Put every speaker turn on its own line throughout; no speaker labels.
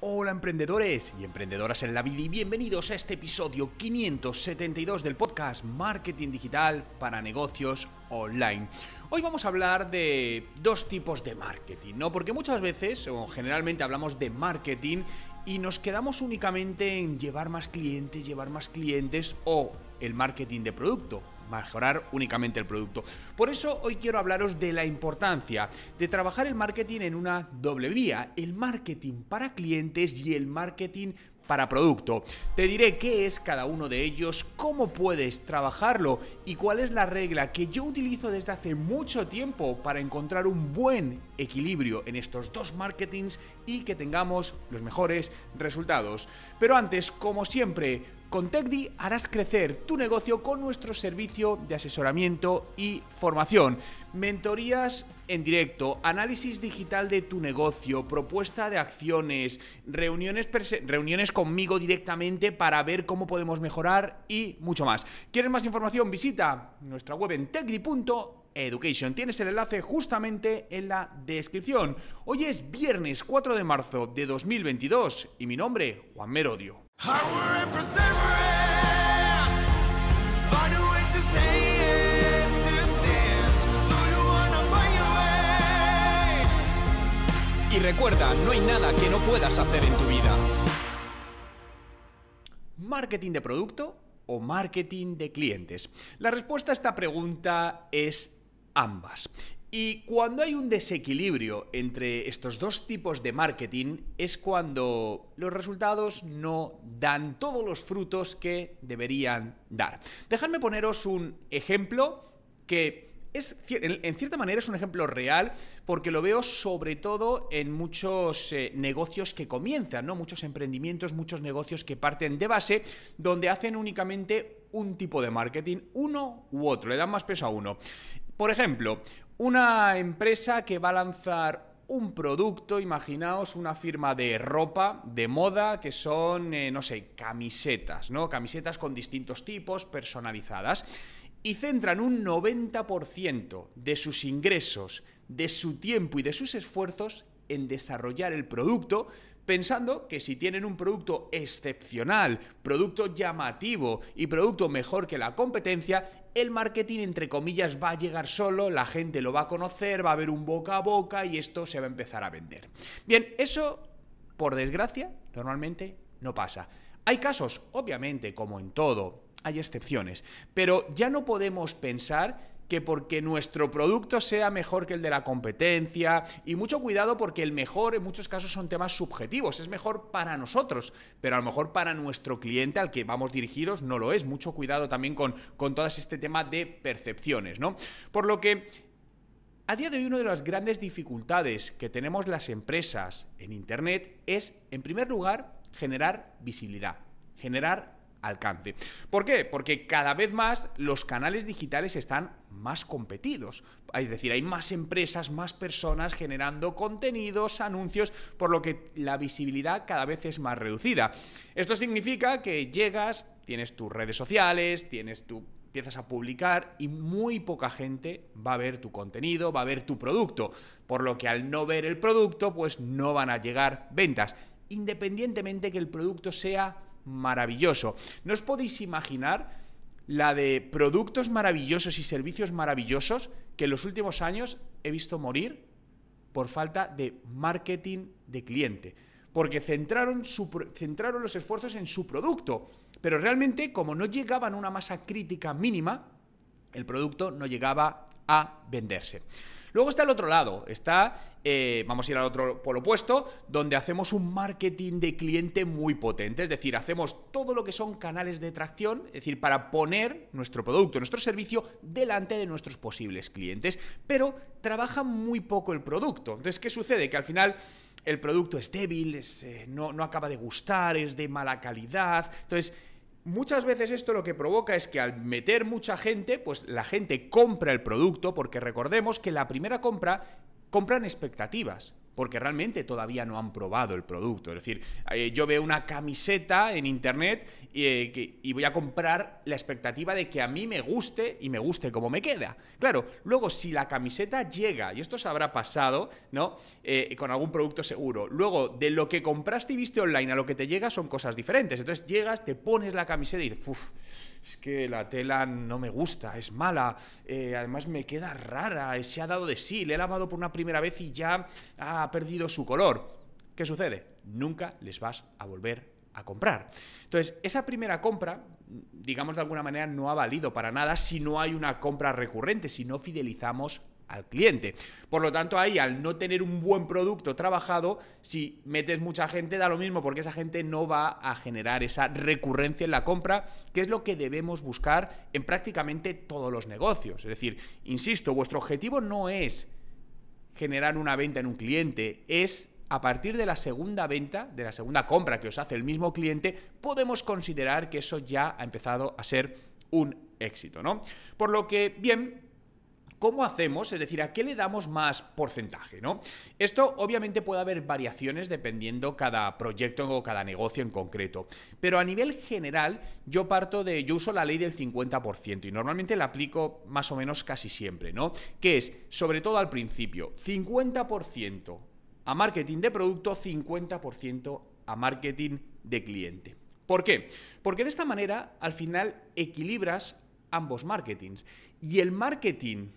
Hola emprendedores y emprendedoras en la vida y bienvenidos a este episodio 572 del podcast Marketing Digital para Negocios Online. Hoy vamos a hablar de dos tipos de marketing, ¿no? Porque muchas veces o generalmente hablamos de marketing y nos quedamos únicamente en llevar más clientes, llevar más clientes o el marketing de producto mejorar únicamente el producto. Por eso hoy quiero hablaros de la importancia de trabajar el marketing en una doble vía, el marketing para clientes y el marketing para producto. Te diré qué es cada uno de ellos, cómo puedes trabajarlo y cuál es la regla que yo utilizo desde hace mucho tiempo para encontrar un buen equilibrio en estos dos marketings y que tengamos los mejores resultados. Pero antes, como siempre, con TechDi harás crecer tu negocio con nuestro servicio de asesoramiento y formación. Mentorías en directo, análisis digital de tu negocio, propuesta de acciones, reuniones, reuniones conmigo directamente para ver cómo podemos mejorar y mucho más. ¿Quieres más información? Visita nuestra web en techdi.com Education. Tienes el enlace justamente en la descripción. Hoy es viernes 4 de marzo de 2022 y mi nombre, Juan Merodio. Y recuerda, no hay nada que no puedas hacer en tu vida. ¿Marketing de producto o marketing de clientes? La respuesta a esta pregunta es ambas. Y cuando hay un desequilibrio entre estos dos tipos de marketing es cuando los resultados no dan todos los frutos que deberían dar. Dejadme poneros un ejemplo que es, en cierta manera es un ejemplo real porque lo veo sobre todo en muchos eh, negocios que comienzan, ¿no? Muchos emprendimientos, muchos negocios que parten de base donde hacen únicamente un tipo de marketing, uno u otro, le dan más peso a uno. Por ejemplo, una empresa que va a lanzar un producto, imaginaos una firma de ropa, de moda, que son, eh, no sé, camisetas, ¿no? Camisetas con distintos tipos, personalizadas y centran un 90% de sus ingresos, de su tiempo y de sus esfuerzos en desarrollar el producto, pensando que si tienen un producto excepcional, producto llamativo y producto mejor que la competencia, el marketing entre comillas va a llegar solo, la gente lo va a conocer, va a haber un boca a boca y esto se va a empezar a vender. Bien, eso, por desgracia, normalmente no pasa. Hay casos, obviamente, como en todo, hay excepciones, pero ya no podemos pensar que porque nuestro producto sea mejor que el de la competencia, y mucho cuidado porque el mejor en muchos casos son temas subjetivos, es mejor para nosotros, pero a lo mejor para nuestro cliente al que vamos dirigidos no lo es, mucho cuidado también con, con todo este tema de percepciones, ¿no? Por lo que a día de hoy una de las grandes dificultades que tenemos las empresas en Internet es, en primer lugar, generar visibilidad, generar alcance. ¿Por qué? Porque cada vez más los canales digitales están más competidos. Es decir, hay más empresas, más personas generando contenidos, anuncios, por lo que la visibilidad cada vez es más reducida. Esto significa que llegas, tienes tus redes sociales, tienes tu empiezas a publicar y muy poca gente va a ver tu contenido, va a ver tu producto, por lo que al no ver el producto pues no van a llegar ventas, independientemente que el producto sea maravilloso. No os podéis imaginar la de productos maravillosos y servicios maravillosos que en los últimos años he visto morir por falta de marketing de cliente. Porque centraron, centraron los esfuerzos en su producto, pero realmente como no llegaban a una masa crítica mínima, el producto no llegaba a venderse. Luego está el otro lado, está, eh, vamos a ir al otro polo opuesto, donde hacemos un marketing de cliente muy potente, es decir, hacemos todo lo que son canales de tracción, es decir, para poner nuestro producto, nuestro servicio delante de nuestros posibles clientes, pero trabaja muy poco el producto. Entonces, ¿qué sucede? Que al final el producto es débil, eh, no, no acaba de gustar, es de mala calidad, entonces Muchas veces esto lo que provoca es que al meter mucha gente, pues la gente compra el producto, porque recordemos que la primera compra compran expectativas porque realmente todavía no han probado el producto. Es decir, eh, yo veo una camiseta en internet eh, y, voy a comprar la expectativa de que a mí me guste y me guste como me queda. Claro, luego si la camiseta llega, y esto se habrá pasado, ¿no? Eh, con algún producto seguro, luego de lo que compraste y viste online a lo que te llega son cosas diferentes. Entonces llegas, te pones la camiseta y dices, uff es que la tela no me gusta, es mala, eh, además me queda rara, se ha dado de sí, le he lavado por una primera vez y ya ha perdido su color. ¿Qué sucede? Nunca les vas a volver a comprar. Entonces, esa primera compra, digamos de alguna manera, no ha valido para nada si no hay una compra recurrente, si no fidelizamos al cliente. Por lo tanto, ahí al no tener un buen producto trabajado, si metes mucha gente da lo mismo porque esa gente no va a generar esa recurrencia en la compra, que es lo que debemos buscar en prácticamente todos los negocios. Es decir, insisto, vuestro objetivo no es generar una venta en un cliente, es a partir de la segunda venta, de la segunda compra que os hace el mismo cliente, podemos considerar que eso ya ha empezado a ser un éxito, ¿no? Por lo que, bien, ¿Cómo hacemos? Es decir, ¿a qué le damos más porcentaje? ¿no? Esto obviamente puede haber variaciones dependiendo cada proyecto o cada negocio en concreto, pero a nivel general yo parto de, yo uso la ley del 50% y normalmente la aplico más o menos casi siempre, ¿no? Que es, sobre todo al principio, 50% a marketing de producto, 50% a marketing de cliente. ¿Por qué? Porque de esta manera al final equilibras ambos marketings. Y el marketing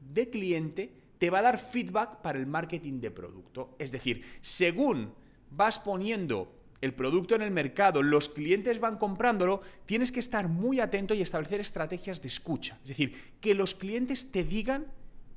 de cliente te va a dar feedback para el marketing de producto. Es decir, según vas poniendo el producto en el mercado, los clientes van comprándolo, tienes que estar muy atento y establecer estrategias de escucha. Es decir, que los clientes te digan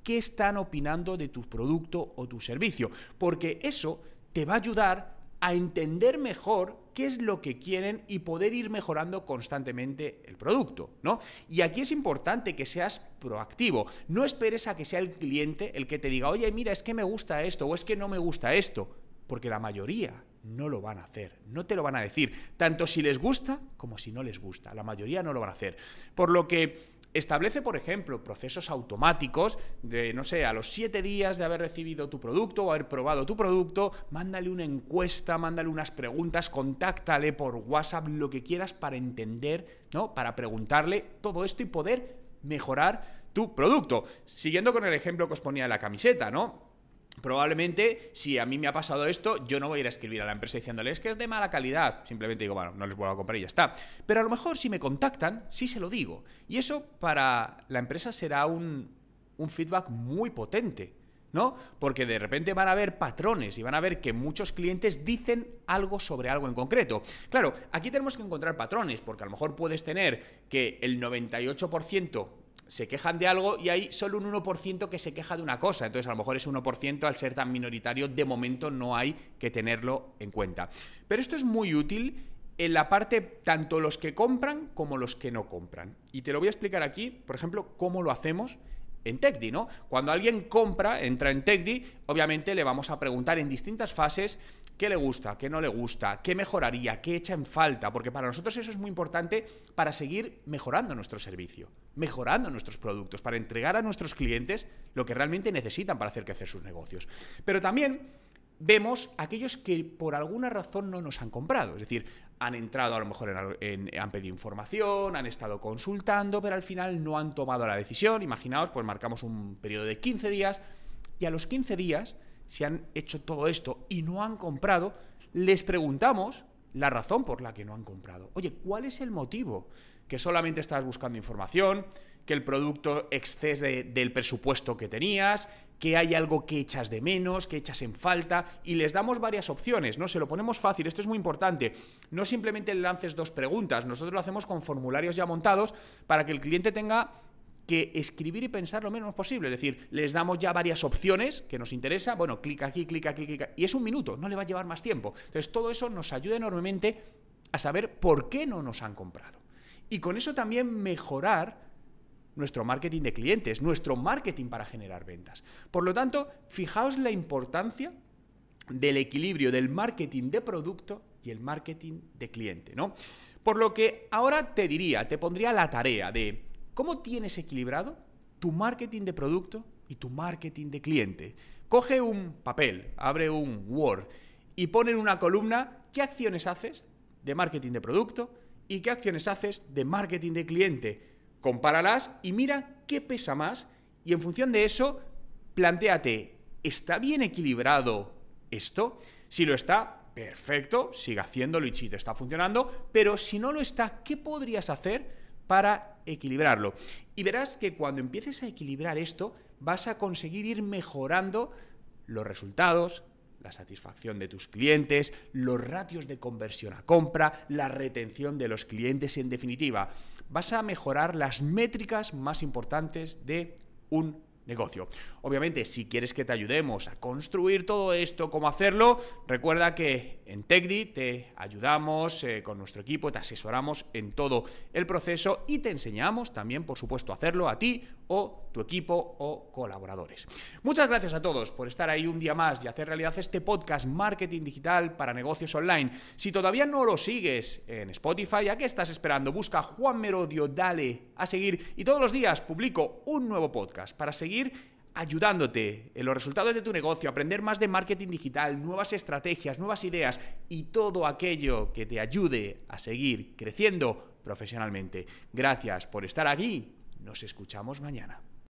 qué están opinando de tu producto o tu servicio, porque eso te va a ayudar a entender mejor qué es lo que quieren y poder ir mejorando constantemente el producto, ¿no? Y aquí es importante que seas proactivo. No esperes a que sea el cliente el que te diga, oye, mira, es que me gusta esto o es que no me gusta esto, porque la mayoría no lo van a hacer, no te lo van a decir, tanto si les gusta como si no les gusta, la mayoría no lo van a hacer. Por lo que Establece, por ejemplo, procesos automáticos de, no sé, a los siete días de haber recibido tu producto o haber probado tu producto, mándale una encuesta, mándale unas preguntas, contáctale por WhatsApp, lo que quieras para entender, ¿no? Para preguntarle todo esto y poder mejorar tu producto. Siguiendo con el ejemplo que os ponía de la camiseta, ¿no? Probablemente, si a mí me ha pasado esto, yo no voy a ir a escribir a la empresa es que es de mala calidad. Simplemente digo, bueno, no les vuelvo a comprar y ya está. Pero a lo mejor si me contactan, sí se lo digo. Y eso para la empresa será un, un feedback muy potente. ¿no? Porque de repente van a ver patrones y van a ver que muchos clientes dicen algo sobre algo en concreto. Claro, aquí tenemos que encontrar patrones, porque a lo mejor puedes tener que el 98% se quejan de algo y hay solo un 1% que se queja de una cosa. Entonces, a lo mejor ese 1%, al ser tan minoritario, de momento no hay que tenerlo en cuenta. Pero esto es muy útil en la parte tanto los que compran como los que no compran. Y te lo voy a explicar aquí, por ejemplo, cómo lo hacemos en TechDi, ¿no? Cuando alguien compra, entra en TechDi, obviamente le vamos a preguntar en distintas fases qué le gusta, qué no le gusta, qué mejoraría, qué echa en falta, porque para nosotros eso es muy importante para seguir mejorando nuestro servicio mejorando nuestros productos, para entregar a nuestros clientes lo que realmente necesitan para hacer crecer sus negocios. Pero también vemos aquellos que por alguna razón no nos han comprado. Es decir, han entrado a lo mejor en, en, han pedido información, han estado consultando, pero al final no han tomado la decisión. Imaginaos, pues marcamos un periodo de 15 días y a los 15 días, si han hecho todo esto y no han comprado, les preguntamos la razón por la que no han comprado. Oye, ¿cuál es el motivo? que solamente estás buscando información, que el producto excede del presupuesto que tenías, que hay algo que echas de menos, que echas en falta, y les damos varias opciones, ¿no? Se lo ponemos fácil, esto es muy importante. No simplemente le lances dos preguntas, nosotros lo hacemos con formularios ya montados para que el cliente tenga que escribir y pensar lo menos posible. Es decir, les damos ya varias opciones que nos interesa. Bueno, clic aquí, clic aquí, clic aquí. Y es un minuto, no le va a llevar más tiempo. Entonces, todo eso nos ayuda enormemente a saber por qué no nos han comprado y con eso también mejorar nuestro marketing de clientes, nuestro marketing para generar ventas. Por lo tanto, fijaos la importancia del equilibrio del marketing de producto y el marketing de cliente, ¿no? Por lo que ahora te diría, te pondría la tarea de cómo tienes equilibrado tu marketing de producto y tu marketing de cliente. Coge un papel, abre un Word y pone en una columna qué acciones haces de marketing de producto, y qué acciones haces de marketing de cliente. Compáralas y mira qué pesa más y en función de eso, planteate, ¿está bien equilibrado esto? Si lo está, perfecto, sigue haciéndolo y chito está funcionando, pero si no lo está, ¿qué podrías hacer para equilibrarlo? Y verás que cuando empieces a equilibrar esto, vas a conseguir ir mejorando los resultados, la satisfacción de tus clientes, los ratios de conversión a compra, la retención de los clientes y en definitiva, vas a mejorar las métricas más importantes de un negocio. Obviamente, si quieres que te ayudemos a construir todo esto, cómo hacerlo, recuerda que en TechDi te ayudamos eh, con nuestro equipo, te asesoramos en todo el proceso y te enseñamos también, por supuesto, a hacerlo a ti o tu equipo o colaboradores. Muchas gracias a todos por estar ahí un día más y hacer realidad este podcast Marketing Digital para Negocios Online. Si todavía no lo sigues en Spotify, ¿a qué estás esperando? Busca Juan Merodio, dale a seguir y todos los días publico un nuevo podcast para seguir ayudándote en los resultados de tu negocio, aprender más de marketing digital, nuevas estrategias, nuevas ideas y todo aquello que te ayude a seguir creciendo profesionalmente. Gracias por estar aquí. Nos escuchamos mañana.